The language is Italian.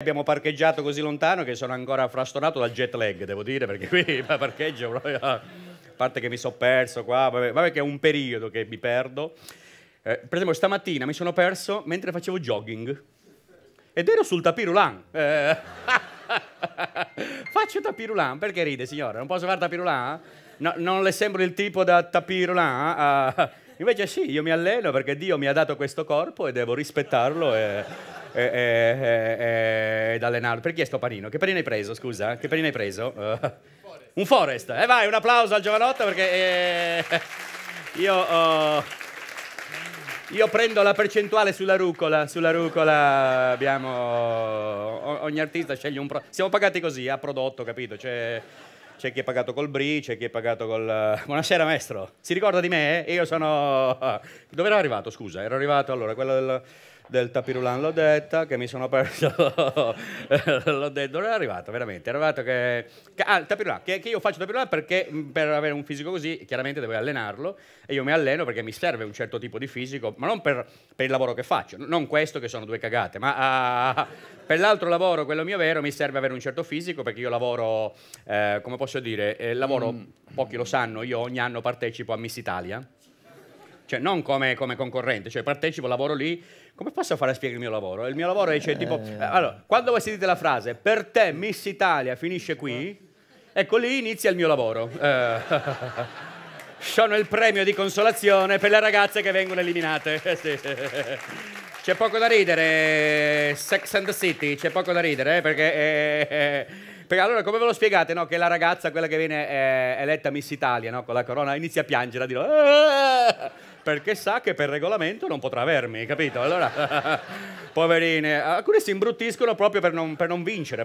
Abbiamo parcheggiato così lontano che sono ancora frastornato dal jet lag, devo dire, perché qui parcheggio proprio... A parte che mi sono perso qua, vabbè, vabbè, che è un periodo che mi perdo. Eh, per esempio stamattina mi sono perso mentre facevo jogging. Ed ero sul tapirulan. Eh, faccio tapirulan, perché ride signora? Non posso fare tapirulan? No, non le sembro il tipo da tapirulan? Ah, ah, invece sì, io mi alleno perché Dio mi ha dato questo corpo e devo rispettarlo e eh, eh, eh, eh, da allenarlo. Per chi è sto panino? Che panino hai preso, scusa? Che panino hai preso? Uh, un Forest. E eh, vai, un applauso al giovanotto perché io... Oh, io prendo la percentuale sulla rucola, sulla rucola abbiamo... ogni artista sceglie un... Pro... Siamo pagati così, a prodotto, capito? Cioè, c'è chi è pagato col Bri, c'è chi è pagato col... Buonasera maestro, si ricorda di me? Io sono... Dove ero arrivato, scusa? Ero arrivato, allora, quello del del tapirulan l'ho detta, che mi sono perso, l'ho detto, non è arrivato veramente, è arrivato che... che ah, il tapirulan, che, che, io faccio tapirulan perché per avere un fisico così chiaramente devo allenarlo e io mi alleno perché mi serve un certo tipo di fisico, ma non per, per il lavoro che faccio, non questo che sono due cagate, ma ah, per l'altro lavoro, quello mio vero, mi serve avere un certo fisico perché io lavoro, eh, come posso dire, eh, lavoro, mm. pochi lo sanno, io ogni anno partecipo a Miss Italia cioè non come, come, concorrente, cioè partecipo, lavoro lì, come posso fare a spiegare il mio lavoro? Il mio lavoro è cioè, tipo, eh. eh allora, quando voi sentite la frase, per te Miss Italia finisce qui, ecco lì inizia il mio lavoro. Eh, sono il premio di consolazione per le ragazze che vengono eliminate. sì. C'è poco da ridere, Sex and the City, c'è poco da ridere, eh, perché... Eh, perché allora come ve lo spiegate, no? Che la ragazza, quella che viene eh, eletta Miss Italia, no? Con la corona, inizia a piangere, a dire... Aaah! Eh! Perché sa che per regolamento non potrà avermi, capito? Allora, poverine, alcune si imbruttiscono proprio per non, per non vincere.